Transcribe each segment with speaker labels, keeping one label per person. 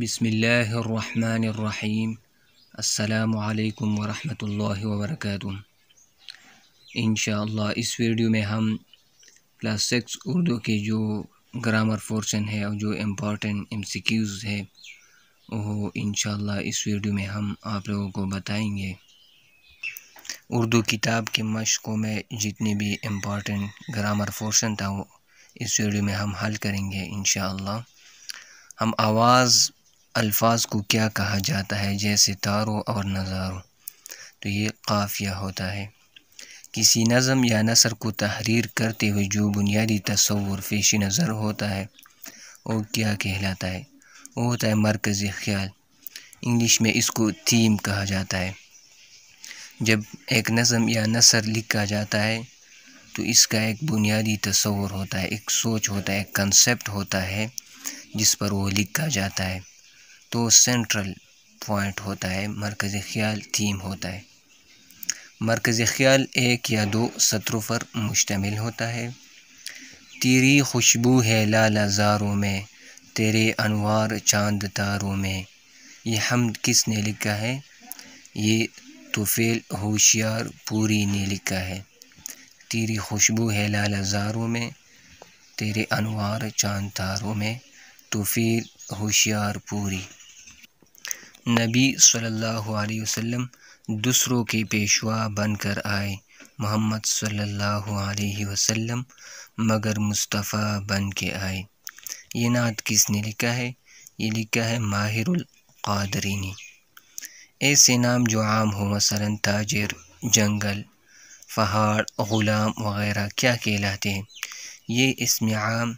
Speaker 1: बिसमीम् अल्लाम वरहमल वबरक इन इस वीडियो में हम क्लास सिक्स उर्दू के जो ग्रामर पोर्शन है और जो इम्पोर्टेंट एम सी क्यूज़ है वो इन इस वीडियो में हम आप लोगों को बताएंगे उर्दू किताब के मशक़ों में जितने भी इम्पोर्टेंट ग्रामर पोर्शन था वो इस वीडियो में हम हल करेंगे इन हम आवाज़ अल्फाज को क्या कहा जाता है जैसे तारों और नज़ारों तो ये काफिया होता है किसी नज़म या नसर को तहरीर करते हुए जो बुनियादी तस्वुर पेश नज़र होता है वो क्या कहलाता है वो होता है मरकज़ी ख्याल इंग्लिश में इसको थीम कहा जाता है जब एक नज़म या नसर लिखा जाता है तो इसका एक बुनियादी तस्वुर होता है एक सोच होता है एक कंसेप्ट होता है जिस पर वो लिखा जाता है तो सेंट्रल पॉइंट होता है मरकज़ ख्याल थीम होता है मरकज़ ख्याल एक या दो सत्रों पर मुश्तमिल होता है तेरी खुशबू है लाल जारों में तेरे अनवार चांद तारों में ये हमद किसने लिखा है ये तुफेल होशियार पूरी ने लिखा है तेरी खुशबू है लाल जारों में तेरे अनवार चांद तारों में तुफेल होशियार पूरी नबी सल्लल्लाहु अलैहि वसल्लम दूसरों के पेशवा बनकर आए मोहम्मद सल्लल्लाहु अलैहि वसल्लम मगर मुस्तफ़ा बन के आए ये नात किसने लिखा है ये लिखा है माहिरुल ऐसे नाम जो आम हो मसलन ताजर जंगल पहाड़ ग़ुलाम वगैरह क्या कहलाते हैं ये इसमें आम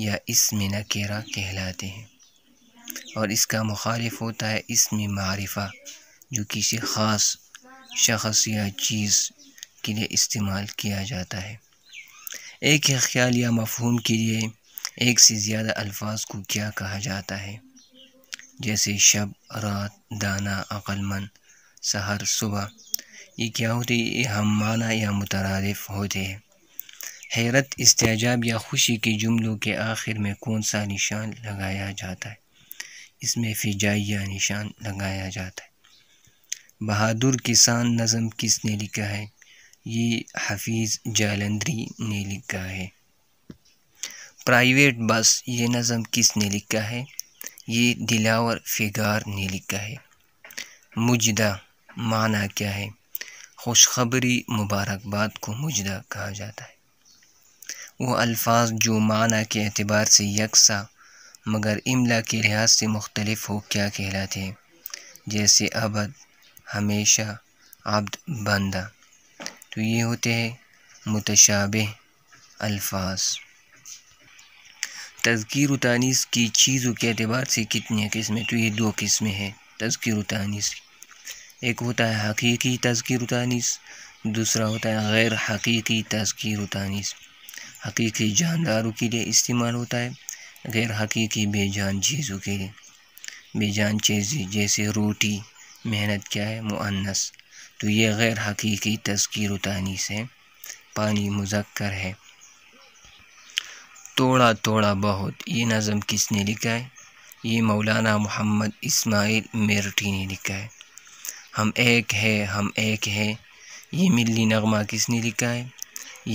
Speaker 1: या इसमें नकेरा कहलाते हैं और इसका मुखालिफ होता है इसमें मारिफा जो किसी ख़ास शख्स या चीज़ के लिए इस्तेमाल किया जाता है एक ही ख्याल या मफहूम के लिए एक से ज़्यादा अल्फाज को क्या कहा जाता है जैसे शब रात दाना अक्लमंद सहर सुबह ये क्या होते ये हम माना या मुतरफ होते हैं हैरत इस्तेजाब या खुशी के जुमलों के आखिर में कौन सा निशान लगाया जाता है इसमें फ़िजाइया निशान लगाया जाता है बहादुर किसान नज़म किसने लिखा है ये हफीज़ जालंदरी ने लिखा है प्राइवेट बस ये नज़म किसने लिखा है ये दिलावर फिगार ने लिखा है मुजदा माना क्या है खुशखबरी मुबारकबाद को मुजदा कहा जाता है वो अल्फाज जो माना के अतबार से यकसा मगर इमला के लिहाज से मुख्तलफ़ हो क्या कहलाते हैं जैसे अबद हमेशा आब्द बंदा तो ये होते हैं मुतशाब अल्फाज तस्कीर तानीस की चीज़ों के अतबार से कितनी किस्में तो ये दो किस्में हैं तस्कीर तानीस एक होता है हकीकी तस्कीर तानीस दूसरा होता है गैर हकीकी तस्कीर तानीस हकीकी जानदारों के लिए इस्तेमाल होता है गैर हकीकी बेजान चीज़ों के बेजान चीज़ें जैसे रोटी मेहनत क्या है मुअन्नस तो ये गैर हकीकी तस्कीर उतानी से पानी मुजक्कर है थोड़ा थोड़ा बहुत ये नज़म किसने लिखा है ये मौलाना मोहम्मद इस्माइल मेरठी ने लिखा है हम एक है हम एक है ये मिली नगमा किसने लिखा है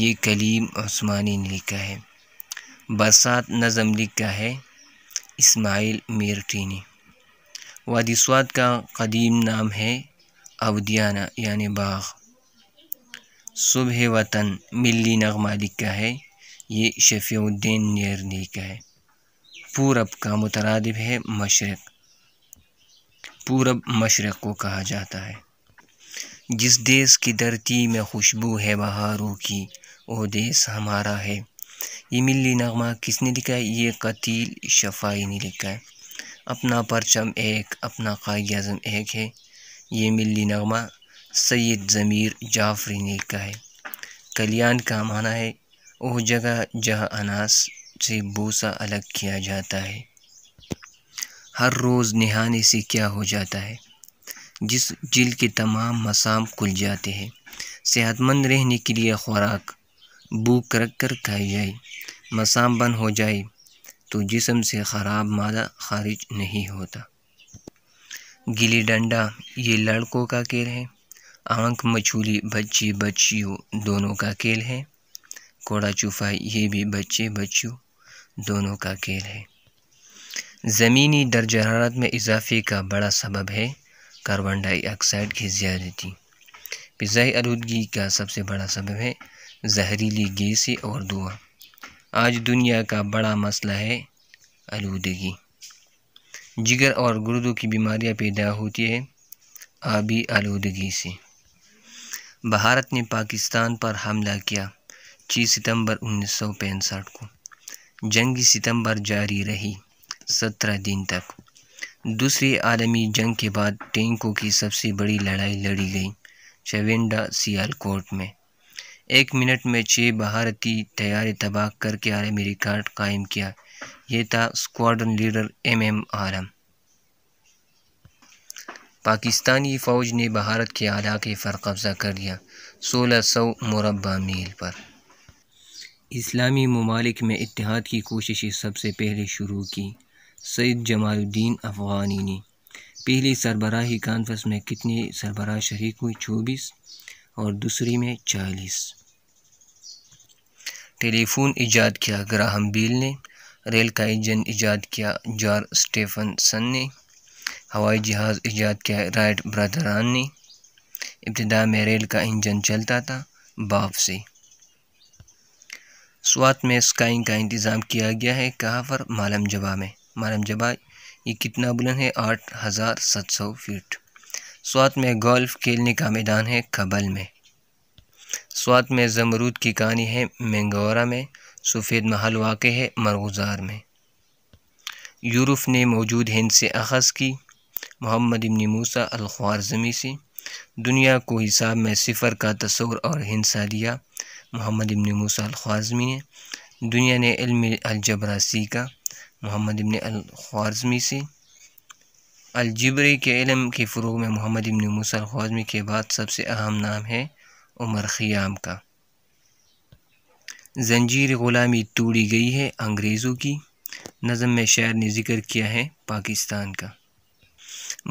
Speaker 1: ये कलीम ओस्मानी ने लिखा है बरसात नज़म लिखा है इस्माइल मेरटीनी वादी स्वाद का कदीम नाम है अवदियाना यानि बाग सुबह वतन मिली नगमा लिखा है ये शफ़ीउद्दीन नेर का है पूरब का मुतरादिब है मशरक़ पूरब मशरक़ को कहा जाता है जिस देश की धरती में खुशबू है बहारों की वो देश हमारा है ये मिली नगमा किसने लिखा है ये कतील शफाई ने लिखा है अपना परचम एक अपना कायद अजम एक है ये मिली नगमा सैद ज़मीर जाफरी ने लिखा है कल्याण का माना है वह जगह जहाँ अनाज से भूसा अलग किया जाता है हर रोज़ नहाने से क्या हो जाता है जिस जिल के तमाम मसाम खुल जाते हैं सेहतमंद रहने के लिए खुराक भूख रख कर खाई जाए मसाम बन हो जाए तो जिसम से ख़राब मादा खारिज नहीं होता गिली डंडा ये लड़कों का खेल है आंख मछूली बच्चे बच्चियों दोनों का खेल है कोड़ा चुफाई ये भी बच्चे बच्चियों दोनों का खेल है ज़मीनी दर्ज हरारत में इजाफे का बड़ा सबब है कार्बन डाईआक्साइड की ज़्यादती फ़ाई आलूदगी का सबसे बड़ा सबब है जहरीली गैसें और दुआ आज दुनिया का बड़ा मसला है आलूदगी जिगर और गुर्दों की बीमारियां पैदा होती है आबी आलूदगी से भारत ने पाकिस्तान पर हमला किया छः सितंबर उन्नीस को जंगी सितंबर जारी रही सत्रह दिन तक दूसरी आलमी जंग के बाद टैंकों की सबसे बड़ी लड़ाई लड़ी गई चविंडा सियालकोट में एक मिनट में छः भारतीय तैयारी तबाह करके आलमी रिकॉर्ड कायम किया ये था squadron leader M M Alam Pakistani फ़ौज ने भारत के इलाके पर कब्ज़ा कर लिया सोलह सौ मुरबा मील पर इस्लामी ममालिक में इतिहाद की कोशिशें सबसे पहले शुरू की सैद जमालुद्दीन अफ़गानी ने पहली सरबराही कानफ्रेंस में कितने सरबराह शरीक हुए चौबीस और दूसरी में चालीस टेलीफोन ईजाद किया ग्राहम बिल ने रेल का इंजन ईजाद किया जॉर्ज सन ने हवाई जहाज़ ईजाद किया राइट ब्रदरान ने इब्तदा में रेल का इंजन चलता था बाप से स्वात में स्काइंग का इंतज़ाम किया गया है कहाँ पर मालम जबा में मालम जबा ये कितना बुलंद है आठ हज़ार सात सौ फीट स्वात में गोल्फ खेलने का मैदान है खबल में स्वात में जमरूद की कहानी है मंगौरा में सफ़ेद महल वाक़ है मरगुजार में यूरोप ने मौजूद हिंद से अखज़ की मोहम्मद इबन मूसा अलख्वारजमी से दुनिया को हिसाब में सिफर का तस्वर और हिंसा दिया मोहम्मद इबन मूसा अलख्वारजमी ने दुनिया ने इल्म अलजबरा सीखा मोहम्मद इबन अलख्वारजमी से अलजबरी के इलम के फ़रू में मोहम्मद इबन मूसल खौजमी के बाद सबसे अहम नाम है उमर ख़याम का जंजीर ग़ुलामी तोड़ी गई है अंग्रेज़ों की नज़म में शायर ने जिक्र किया है पाकिस्तान का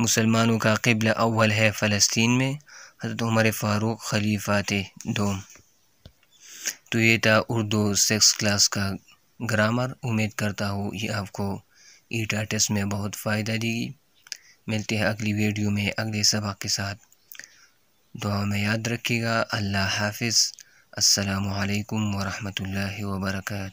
Speaker 1: मुसलमानों का कबल अव्वल है फ़लस्तीन में हजरत उमर फ़ारूक खलीफात दोम तो ये था उर्दू सिक्स क्लास का ग्रामर उम्मीद करता हूँ ये आपको ईटा टेस्ट में बहुत फ़ायदा देगी मिलते हैं अगली वीडियो में अगले सबक के साथ दुआ में याद रखिएगा अल्लाह हाफिज़ असलकम वरहमल वर्का